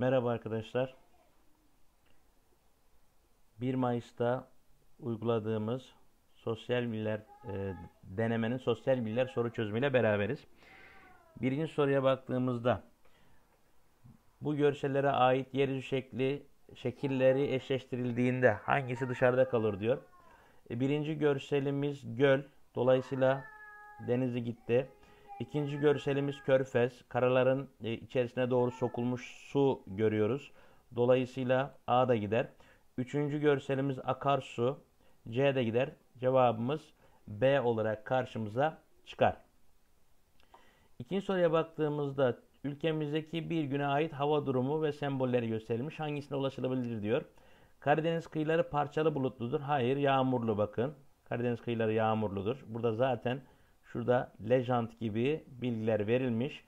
Merhaba arkadaşlar. 1 Mayıs'ta uyguladığımız sosyal bilgiler e, denemenin sosyal bilgiler soru çözümüyle beraberiz. Birinci soruya baktığımızda bu görsellere ait yeryüzü şekli şekilleri eşleştirildiğinde hangisi dışarıda kalır diyor. E, birinci görselimiz göl. Dolayısıyla denizi gitti. İkinci görselimiz körfez. Karaların e, içerisine doğru sokulmuş su görüyoruz. Dolayısıyla A da gider. Üçüncü görselimiz akarsu. C de gider. Cevabımız B olarak karşımıza çıkar. İkinci soruya baktığımızda ülkemizdeki bir güne ait hava durumu ve sembolleri gösterilmiş. Hangisine ulaşılabilir diyor. Karadeniz kıyıları parçalı bulutludur. Hayır yağmurlu bakın. Karadeniz kıyıları yağmurludur. Burada zaten Şurada Legend gibi bilgiler verilmiş.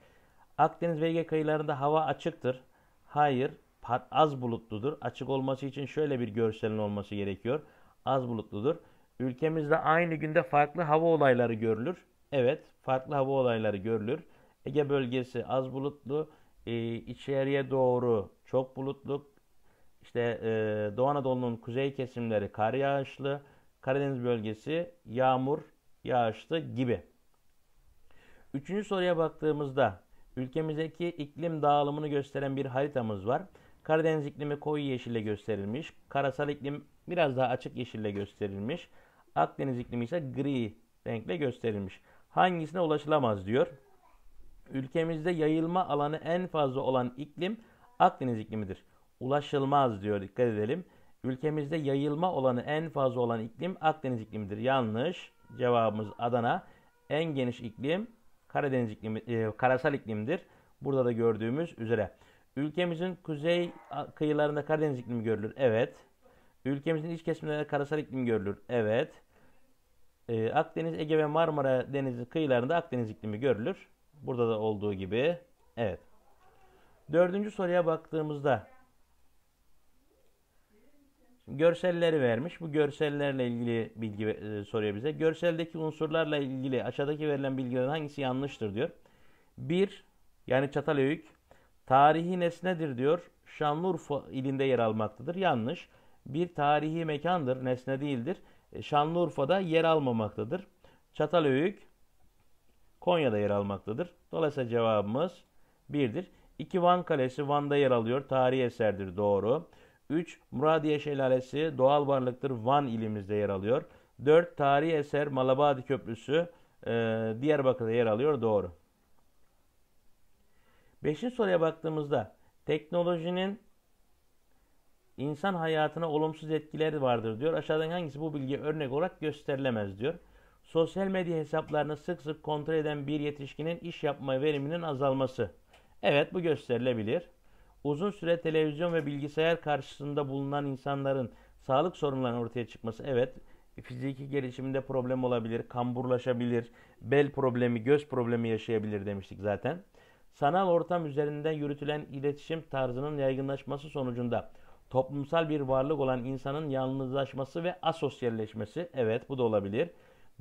Akdeniz ve Ege kıyılarında hava açıktır. Hayır, az bulutludur. Açık olması için şöyle bir görselin olması gerekiyor. Az bulutludur. Ülkemizde aynı günde farklı hava olayları görülür. Evet, farklı hava olayları görülür. Ege bölgesi az bulutlu, e, içeriye doğru çok bulutlu. İşte e, Doğu Anadolu'nun kuzey kesimleri kar yağışlı, Karadeniz bölgesi yağmur yağışlı gibi. Üçüncü soruya baktığımızda ülkemizdeki iklim dağılımını gösteren bir haritamız var. Karadeniz iklimi koyu yeşille gösterilmiş. Karasal iklim biraz daha açık yeşille gösterilmiş. Akdeniz iklimi ise gri renkle gösterilmiş. Hangisine ulaşılamaz diyor. Ülkemizde yayılma alanı en fazla olan iklim Akdeniz iklimidir. Ulaşılmaz diyor dikkat edelim. Ülkemizde yayılma olanı en fazla olan iklim Akdeniz iklimidir. Yanlış. Cevabımız Adana. En geniş iklim Karadeniz iklimi, e, karasal iklimdir. Burada da gördüğümüz üzere. Ülkemizin kuzey kıyılarında Karadeniz iklimi görülür. Evet. Ülkemizin iç kesimlerinde karasal iklim görülür. Evet. Ee, Akdeniz, Ege ve Marmara Denizi kıyılarında Akdeniz iklimi görülür. Burada da olduğu gibi. Evet. Dördüncü soruya baktığımızda görselleri vermiş. Bu görsellerle ilgili bilgi e, soruyor bize. Görseldeki unsurlarla ilgili aşağıdaki verilen bilgilerin hangisi yanlıştır diyor. 1 yani Çatalhöyük tarihi nesnedir diyor. Şanlıurfa ilinde yer almaktadır. Yanlış. Bir tarihi mekandır, nesne değildir. E, Şanlıurfa'da yer almamaktadır. Çatalhöyük Konya'da yer almaktadır. Dolayısıyla cevabımız 1'dir. 2 Van Kalesi Van'da yer alıyor. Tarihi eserdir. Doğru. 3. Muradiye Şelalesi doğal varlıktır. Van ilimizde yer alıyor. 4. Tarihi eser Malabadi Köprüsü e, Diyarbakır'da yer alıyor. Doğru. 5. soruya baktığımızda teknolojinin insan hayatına olumsuz etkileri vardır diyor. Aşağıdan hangisi bu bilgi örnek olarak gösterilemez diyor. Sosyal medya hesaplarını sık sık kontrol eden bir yetişkinin iş yapma veriminin azalması. Evet bu gösterilebilir. Uzun süre televizyon ve bilgisayar karşısında bulunan insanların sağlık sorunlarının ortaya çıkması evet fiziki gelişiminde problem olabilir, kamburlaşabilir, bel problemi, göz problemi yaşayabilir demiştik zaten. Sanal ortam üzerinden yürütülen iletişim tarzının yaygınlaşması sonucunda toplumsal bir varlık olan insanın yalnızlaşması ve asosyalleşmesi evet bu da olabilir.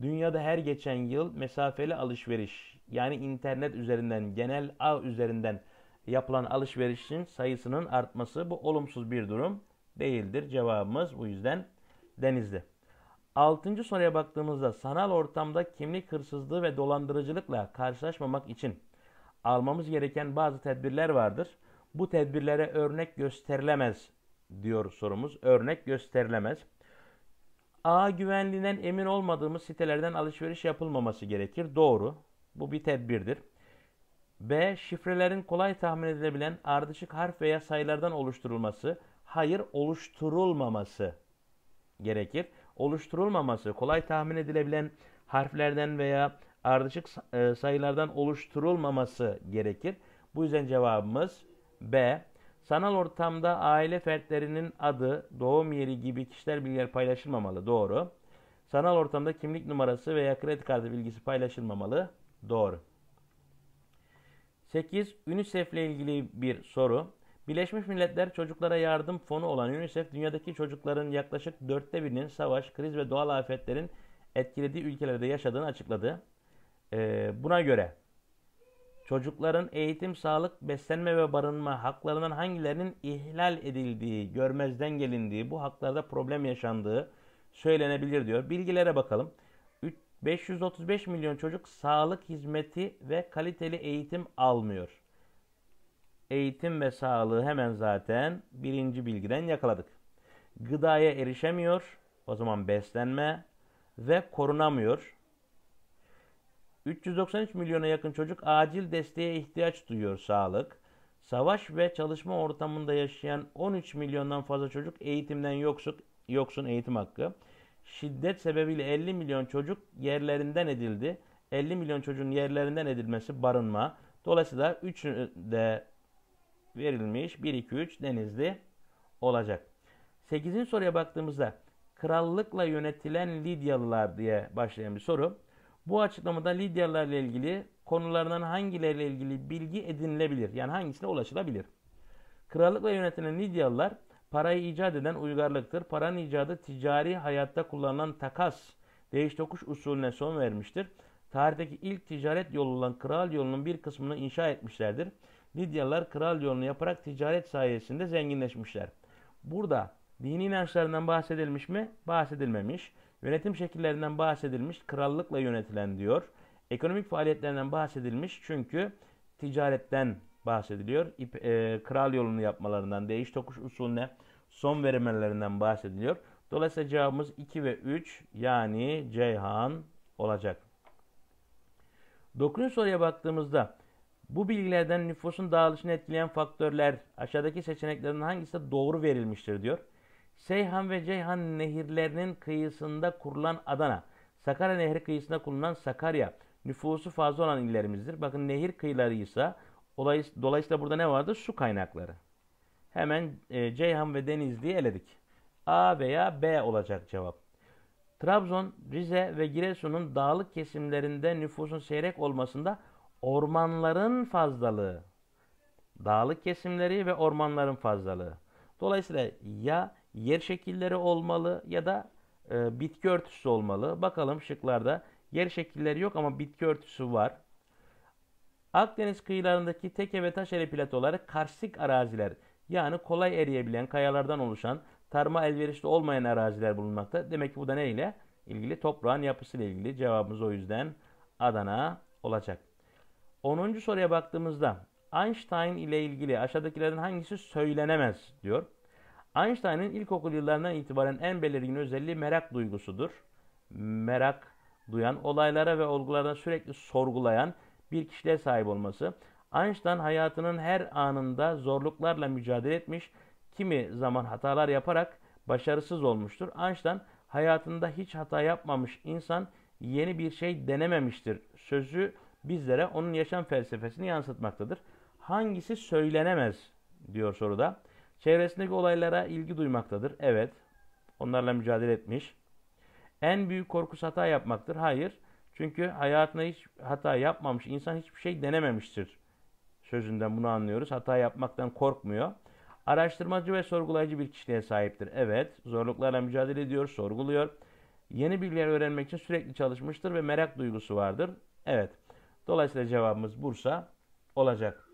Dünyada her geçen yıl mesafeli alışveriş yani internet üzerinden genel ağ üzerinden yapılan alışverişin sayısının artması bu olumsuz bir durum değildir. Cevabımız bu yüzden denizli. Altıncı soruya baktığımızda sanal ortamda kimlik hırsızlığı ve dolandırıcılıkla karşılaşmamak için almamız gereken bazı tedbirler vardır. Bu tedbirlere örnek gösterilemez diyor sorumuz. Örnek gösterilemez. A güvenliğinden emin olmadığımız sitelerden alışveriş yapılmaması gerekir. Doğru. Bu bir tedbirdir. B. Şifrelerin kolay tahmin edilebilen ardışık harf veya sayılardan oluşturulması, hayır oluşturulmaması gerekir. Oluşturulmaması, kolay tahmin edilebilen harflerden veya ardışık e, sayılardan oluşturulmaması gerekir. Bu yüzden cevabımız B. Sanal ortamda aile fertlerinin adı, doğum yeri gibi kişiler bilgiler paylaşılmamalı. Doğru. Sanal ortamda kimlik numarası veya kredi kartı bilgisi paylaşılmamalı. Doğru. 8. UNICEF ile ilgili bir soru. Birleşmiş Milletler Çocuklara Yardım Fonu olan UNICEF dünyadaki çocukların yaklaşık dörtte birinin savaş, kriz ve doğal afetlerin etkilediği ülkelerde yaşadığını açıkladı. Ee, buna göre çocukların eğitim, sağlık, beslenme ve barınma haklarından hangilerinin ihlal edildiği, görmezden gelindiği, bu haklarda problem yaşandığı söylenebilir diyor. Bilgilere bakalım. 535 milyon çocuk sağlık hizmeti ve kaliteli eğitim almıyor. Eğitim ve sağlığı hemen zaten birinci bilgiden yakaladık. Gıdaya erişemiyor. O zaman beslenme ve korunamıyor. 393 milyona yakın çocuk acil desteğe ihtiyaç duyuyor sağlık. Savaş ve çalışma ortamında yaşayan 13 milyondan fazla çocuk eğitimden yoksun, yoksun eğitim hakkı şiddet sebebiyle 50 milyon çocuk yerlerinden edildi. 50 milyon çocuğun yerlerinden edilmesi barınma. Dolayısıyla 3 de verilmiş 1 2 3 Denizli olacak. 8. soruya baktığımızda krallıkla yönetilen Lidyalılar diye başlayan bir soru. Bu açıklamada Lidyalılarla ilgili konularından hangileriyle ilgili bilgi edinilebilir? Yani hangisine ulaşılabilir? Krallıkla yönetilen Lidyalılar parayı icat eden uygarlıktır. Paranın icadı ticari hayatta kullanılan takas, değiş tokuş usulüne son vermiştir. Tarihteki ilk ticaret yolu olan kral yolunun bir kısmını inşa etmişlerdir. Lidyalılar kral yolunu yaparak ticaret sayesinde zenginleşmişler. Burada dini inançlarından bahsedilmiş mi? Bahsedilmemiş. Yönetim şekillerinden bahsedilmiş, krallıkla yönetilen diyor. Ekonomik faaliyetlerinden bahsedilmiş çünkü ticaretten bahsediliyor. İp, e, kral yolunu yapmalarından, değiş tokuş usulüne son vermelerinden bahsediliyor. Dolayısıyla cevabımız 2 ve 3 yani Ceyhan olacak. 9. soruya baktığımızda bu bilgilerden nüfusun dağılışını etkileyen faktörler aşağıdaki seçeneklerden hangisi doğru verilmiştir diyor. Seyhan ve Ceyhan nehirlerinin kıyısında kurulan Adana, Sakarya Nehri kıyısında kurulan Sakarya nüfusu fazla olan illerimizdir. Bakın nehir kıyılarıysa. ise Dolayısıyla burada ne vardı? Su kaynakları. Hemen e, Ceyhan ve Denizli'yi eledik. A veya B olacak cevap. Trabzon, Rize ve Giresun'un dağlık kesimlerinde nüfusun seyrek olmasında ormanların fazlalığı. Dağlık kesimleri ve ormanların fazlalığı. Dolayısıyla ya yer şekilleri olmalı ya da e, bitki örtüsü olmalı. Bakalım şıklarda yer şekilleri yok ama bitki örtüsü var. Akdeniz kıyılarındaki teke ve taş eri platoları karstik araziler yani kolay eriyebilen kayalardan oluşan tarıma elverişli olmayan araziler bulunmakta. Demek ki bu da neyle ilgili toprağın yapısıyla ilgili cevabımız o yüzden Adana olacak. 10. soruya baktığımızda Einstein ile ilgili aşağıdakilerden hangisi söylenemez diyor. Einstein'ın ilkokul yıllarından itibaren en belirgin özelliği merak duygusudur. Merak duyan, olaylara ve olgulara sürekli sorgulayan bir kişiliğe sahip olması. Einstein hayatının her anında zorluklarla mücadele etmiş, kimi zaman hatalar yaparak başarısız olmuştur. Einstein hayatında hiç hata yapmamış insan yeni bir şey denememiştir sözü bizlere onun yaşam felsefesini yansıtmaktadır. Hangisi söylenemez diyor soruda. Çevresindeki olaylara ilgi duymaktadır. Evet. Onlarla mücadele etmiş. En büyük korkusu hata yapmaktır. Hayır. Çünkü hayatında hiç hata yapmamış insan hiçbir şey denememiştir sözünden bunu anlıyoruz. Hata yapmaktan korkmuyor. Araştırmacı ve sorgulayıcı bir kişiliğe sahiptir. Evet, zorluklarla mücadele ediyor, sorguluyor. Yeni bilgiler öğrenmek için sürekli çalışmıştır ve merak duygusu vardır. Evet. Dolayısıyla cevabımız Bursa olacak.